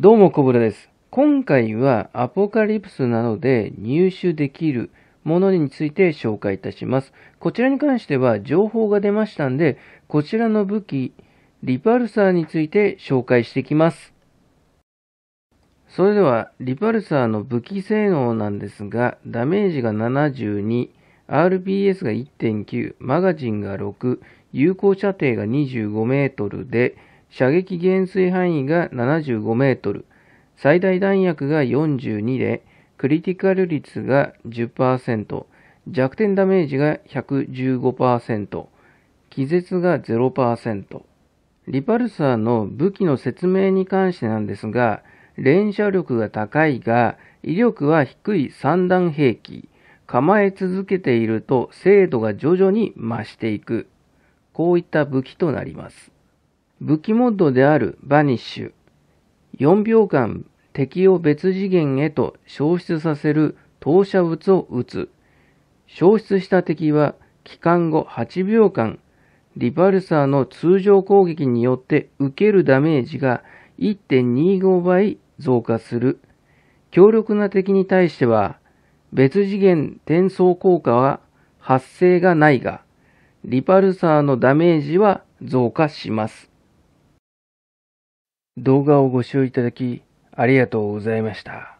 どうも、小倉です。今回はアポカリプスなどで入手できるものについて紹介いたします。こちらに関しては情報が出ましたんで、こちらの武器、リパルサーについて紹介していきます。それでは、リパルサーの武器性能なんですが、ダメージが72、RPS が1.9、マガジンが6、有効射程が25メートルで、射撃減衰範囲が75メートル、最大弾薬が42で、クリティカル率が10%、弱点ダメージが115%、気絶が0%。リパルサーの武器の説明に関してなんですが、連射力が高いが、威力は低い三段兵器。構え続けていると精度が徐々に増していく。こういった武器となります。武器モッドであるバニッシュ、4秒間敵を別次元へと消失させる投射物を撃つ。消失した敵は帰還後8秒間、リパルサーの通常攻撃によって受けるダメージが1.25倍増加する。強力な敵に対しては、別次元転送効果は発生がないが、リパルサーのダメージは増加します。動画をご視聴いただき、ありがとうございました。